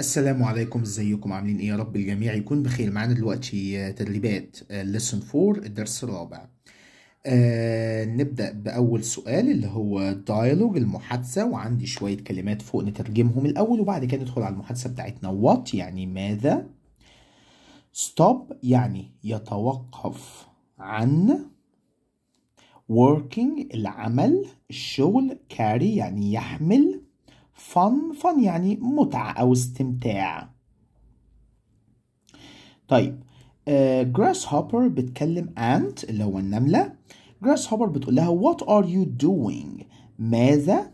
السلام عليكم ازيكم عاملين ايه يا رب الجميع يكون بخير معانا دلوقتي آه، تدريبات لسن آه، 4 الدرس الرابع آه نبدأ بأول سؤال اللي هو الدايلوج المحادثة وعندي شوية كلمات فوق نترجمهم الأول وبعد كده ندخل على المحادثة بتاعتنا وات يعني ماذا ستوب يعني يتوقف عن working العمل الشغل carry يعني يحمل فن فن يعني متعة أو استمتاع طيب جراس uh, هوبر بتكلم أنت اللي هو النملة جراس هوبر بتقول لها what are you doing ماذا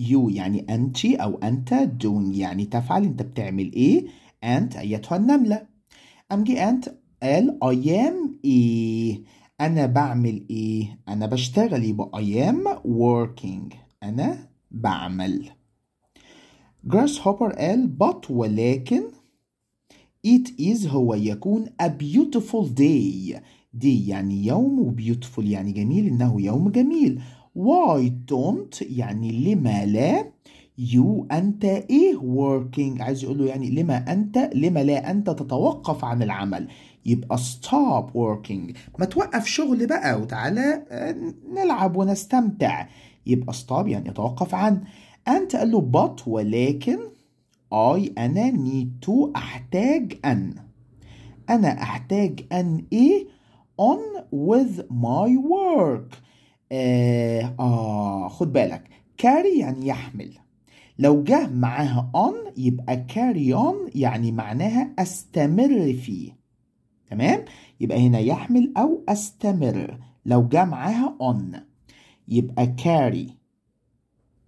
you يعني أنت أو أنت doing يعني تفعل أنت بتعمل إيه أنت أيتها النملة أم جي أنت قال I am إيه أنا بعمل إيه أنا بشتغل يبقى I am working أنا بعمل جراس هوبر قال but ولكن it is هو يكون a beautiful day دي يعني يوم و beautiful يعني جميل إنه يوم جميل why don't يعني لما لا you أنت إيه working عايز يقول له يعني لما أنت لما لا أنت تتوقف عن العمل يبقى stop working ما توقف شغل بقى وتعالى آه، نلعب ونستمتع يبقى stop يعني يتوقف عن أنت قال له but ولكن I أنا need to أحتاج أن أنا أحتاج أن إيه on with my work آه, آه خد بالك carry يعني يحمل لو جه معاها on يبقى carry on يعني معناها أستمر فيه تمام يبقى هنا يحمل أو أستمر لو جه معاها on يبقى carry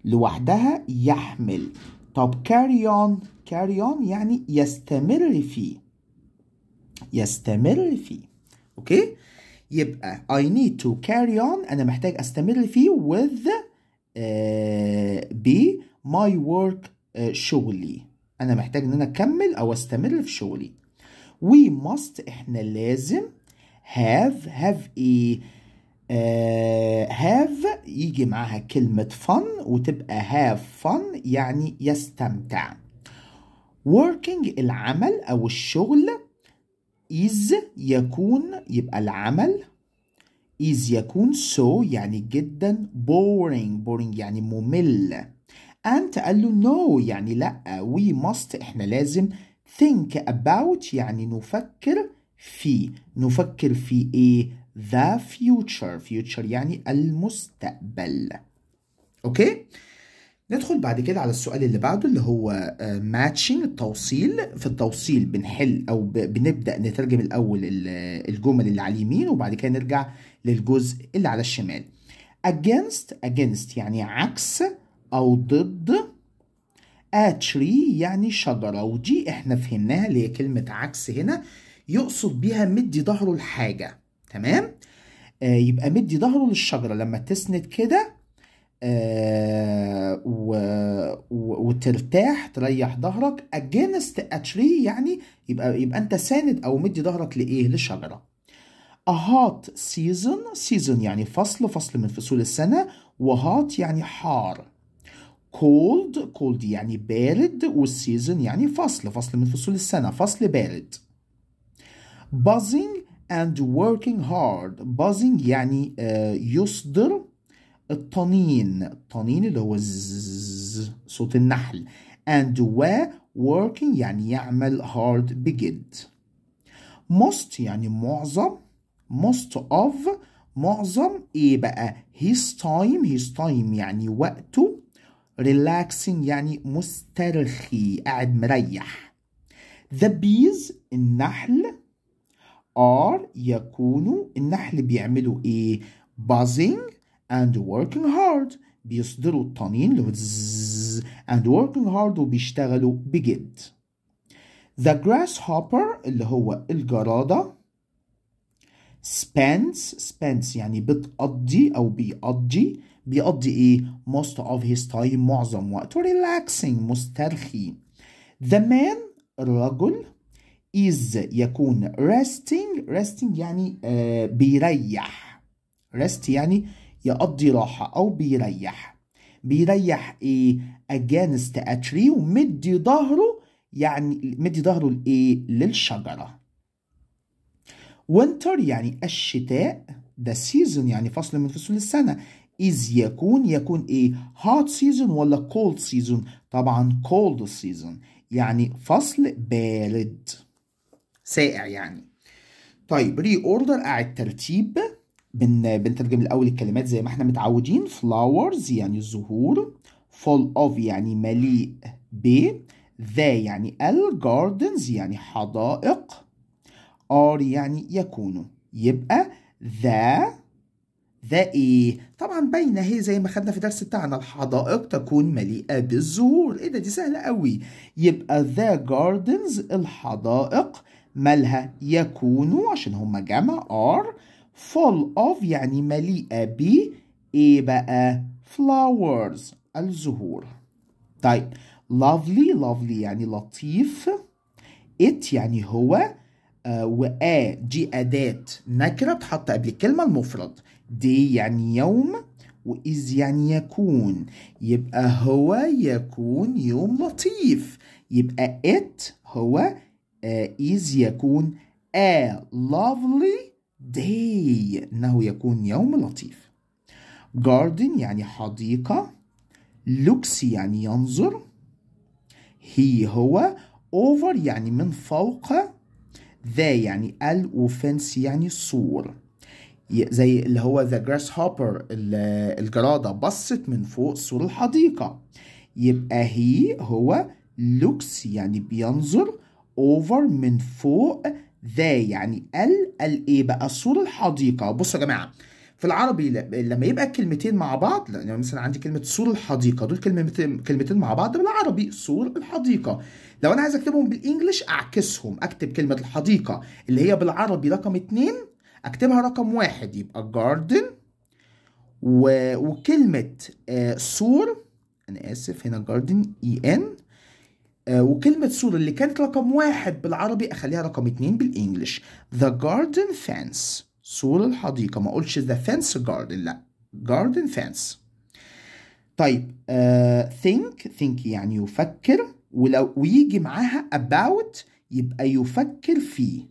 لوحدها يحمل طب carry on carry on يعني يستمر فيه يستمر فيه اوكي يبقى I need to carry on أنا محتاج أستمر فيه with uh, آه، ب my work uh, شغلي أنا محتاج إن أنا أكمل أو أستمر في شغلي we must إحنا لازم have have إيه هاف آه، يجي معاها كلمة fun وتبقى have fun يعني يستمتع working العمل أو الشغل is يكون يبقى العمل is يكون so يعني جدا boring boring يعني ممل and قال له no يعني لأ we must إحنا لازم think about يعني نفكر فيه نفكر في إيه the future future يعني المستقبل اوكي ندخل بعد كده على السؤال اللي بعده اللي هو ماتشنج آه، التوصيل في التوصيل بنحل او بنبدا نترجم الاول الجمل اللي على اليمين وبعد كده نرجع للجزء اللي على الشمال against against يعني عكس او ضد a tree يعني شجره ودي احنا فهمناها اللي هي كلمه عكس هنا يقصد بيها مدي ظهره لحاجه تمام آه يبقى مدي ظهره للشجرة لما تسند كده آه و... و... وترتاح تريح ظهرك against a tree يعني يبقى يبقى انت ساند او مدي ظهرك لايه لشجره a hot season season يعني فصل فصل من فصول السنه و hot يعني حار cold cold يعني بارد و season يعني فصل فصل من فصول السنه فصل بارد buzzing and working hard buzzing يعني يصدر الطنين الطنين اللي هو صوت النحل and و working يعني يعمل hard بجد most يعني معظم most of معظم ايه بقى his time his time يعني وقته relaxing يعني مسترخي قاعد مريح the bees النحل are يكونوا النحل بيعملوا ايه buzzing and working hard بيصدروا الطنين اللي هو and working hard وبيشتغلوا بجد the grasshopper اللي هو الجرادة spends spends يعني بتقضي أو بيقضي بيقضي إيه most of his time معظم وقته relaxing مسترخي the man الرجل is يكون resting resting يعني آه بيريح rest يعني يقضي راحة أو بيريح بيريح إيه against a tree ومدي ظهره يعني مدي ظهره لإيه للشجرة winter يعني الشتاء ده season يعني فصل من فصول السنة is يكون يكون ايه hot season ولا cold season طبعا cold season يعني فصل بارد سائع يعني طيب ري اوردر اعد ترتيب بن بنترجم الاول الكلمات زي ما احنا متعودين flowers يعني الزهور full of يعني مليء ب the يعني ال gardens يعني حدائق are يعني يكونوا يبقى the ذا ايه؟ طبعا باينه هي زي ما خدنا في درس بتاعنا الحدائق تكون مليئه بالزهور، ايه ده دي سهله قوي. يبقى ذا جاردنز الحدائق مالها يكون عشان هما جمع are full of يعني مليئة ب ايه بقى flowers الزهور طيب lovely lovely يعني لطيف it يعني هو آه وآ دي أداة نكرة تحط قبل الكلمة المفرد دي يعني يوم و is يعني يكون يبقى هو يكون يوم لطيف يبقى it هو is يكون a lovely day إنه يكون يوم لطيف garden يعني حديقة looks يعني ينظر هي هو over يعني من فوق ذا يعني ال وفنس يعني صور زي اللي هو the grasshopper الجرادة بصت من فوق سور الحديقة يبقى هي هو looks يعني بينظر over من فوق ذا يعني ال ال ايه بقى الصورة الحديقة بصوا يا جماعة في العربي لما يبقى الكلمتين مع بعض يعني مثلا عندي كلمة سور الحديقة دول كلمتين كلمتين مع بعض بالعربي سور الحديقة لو أنا عايز أكتبهم بالإنجلش أعكسهم أكتب كلمة الحديقة اللي هي بالعربي رقم اتنين أكتبها رقم واحد يبقى جاردن و... وكلمة آه سور أنا آسف هنا جاردن إي إن آه، وكلمة سور اللي كانت رقم واحد بالعربي أخليها رقم اتنين بالإنجلش The garden fence سور الحديقة ما أقولش the fence garden لا garden fence طيب uh, think think يعني يفكر ولو ويجي معاها about يبقى يفكر فيه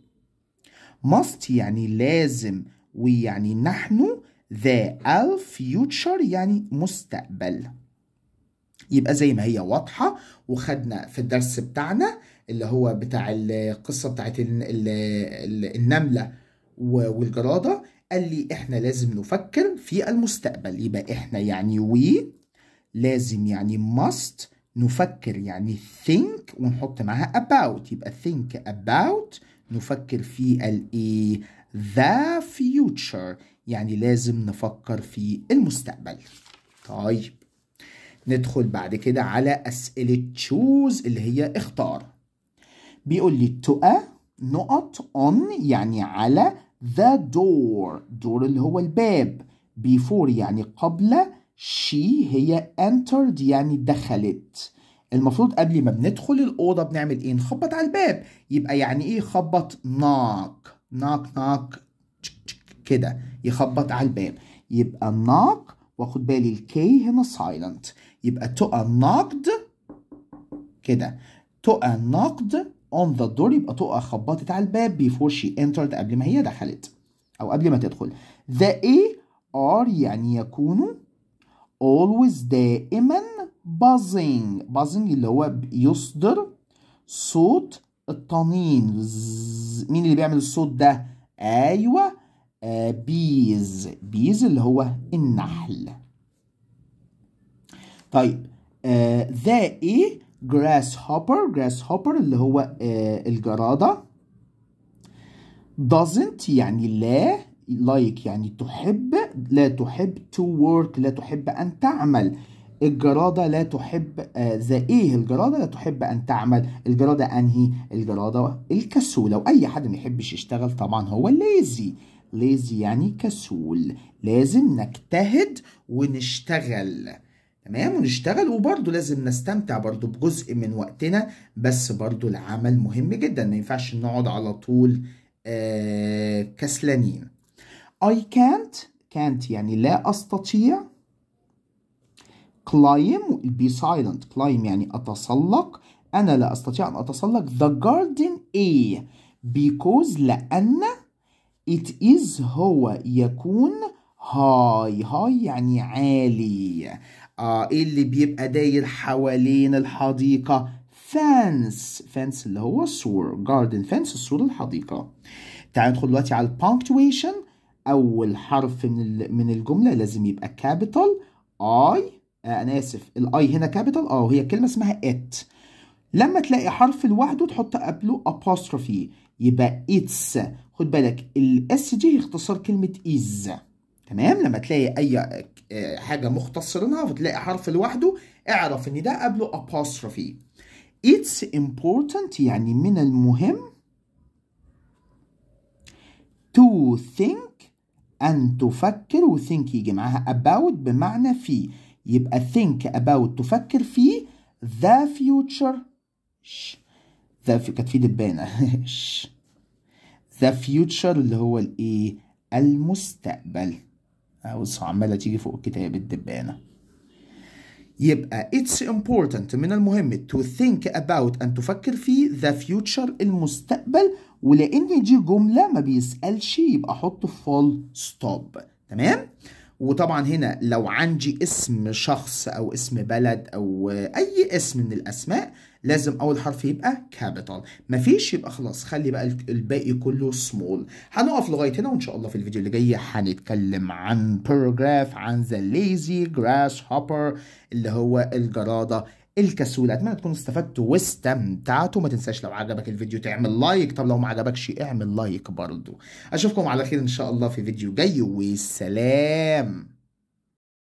must يعني لازم ويعني نحن the future يعني مستقبل يبقى زي ما هي واضحة وخدنا في الدرس بتاعنا اللي هو بتاع القصة بتاعت النملة والجرادة قال لي احنا لازم نفكر في المستقبل يبقى احنا يعني وي لازم يعني must نفكر يعني think ونحط معاها about يبقى think about نفكر في الايه the future يعني لازم نفكر في المستقبل طيب ندخل بعد كده على أسئلة choose اللي هي اختار بيقول لي تقى نقط on يعني على the door دور اللي هو الباب before يعني قبل she هي entered يعني دخلت المفروض قبل ما بندخل الأوضة بنعمل إيه نخبط على الباب يبقى يعني إيه خبط knock knock knock كده يخبط على الباب يبقى knock واخد بالي الكي هنا silent يبقى تقى نقد كده تقى نقد اون ذا دور يبقى تقى خبطت على الباب بيفور شي انترد قبل ما هي دخلت او قبل ما تدخل ذا اي ار يعني يكونوا always دائما buzzing buzzing اللي هو يصدر صوت الطنين مين اللي بيعمل الصوت ده ايوه آه، بيز بيز اللي هو النحل طيب ذا ايه جراس هوبر جراس هوبر اللي هو آه الجرادة doesn't يعني لا لايك like يعني تحب لا تحب to work لا تحب أن تعمل الجرادة لا تحب ذا آه ايه الجرادة لا تحب أن تعمل الجرادة أنهي الجرادة الكسولة وأي حد ما يحبش يشتغل طبعا هو ليزي ليزي يعني كسول لازم نجتهد ونشتغل تمام ونشتغل وبرضه لازم نستمتع برضه بجزء من وقتنا بس برضه العمل مهم جدا ما ينفعش نقعد على طول آه كسلانين I can't can't يعني لا أستطيع climb be silent climb يعني أتسلق أنا لا أستطيع أن أتسلق the garden A because لأن it is هو يكون هاي هاي يعني عالي آه إيه اللي بيبقى داير حوالين الحديقة فانس فانس اللي هو السور جاردن فانس السور الحديقة تعال ندخل دلوقتي على البانكتويشن أول حرف من من الجملة لازم يبقى كابيتال اي آه، أنا آسف الاي هنا كابيتال اه هي كلمة اسمها ات لما تلاقي حرف لوحده تحط قبله أبوستروفي يبقى اتس خد بالك الاس دي اختصار كلمة إز تمام لما تلاقي اي آه، حاجه مختصه لها حرف لوحده اعرف ان ده قبله apostrophe it's important يعني من المهم to think أن تفكر think يجي معاها about بمعنى في يبقى think about تفكر في the future ش the كانت في دبانة the future اللي هو الإيه المستقبل آه، بص عمالة تيجي فوق الكتاب الدبانة يبقى it's important من المهم to think about أن تفكر في the future المستقبل ولأن دي جملة ما بيسألش يبقى أحط full stop تمام؟ وطبعا هنا لو عندي اسم شخص او اسم بلد او اي اسم من الاسماء لازم اول حرف يبقى كابيتال مفيش يبقى خلاص خلي بقى الباقي كله سمول هنقف لغايه هنا وان شاء الله في الفيديو اللي جاي هنتكلم عن باراجراف عن ذا ليزي جراس هوبر اللي هو الجراده الكسول اتمنى تكونوا استفدتوا واستمتعتوا ما تنساش لو عجبك الفيديو تعمل لايك طب لو ما عجبكش اعمل لايك برضو اشوفكم على خير ان شاء الله في فيديو جاي والسلام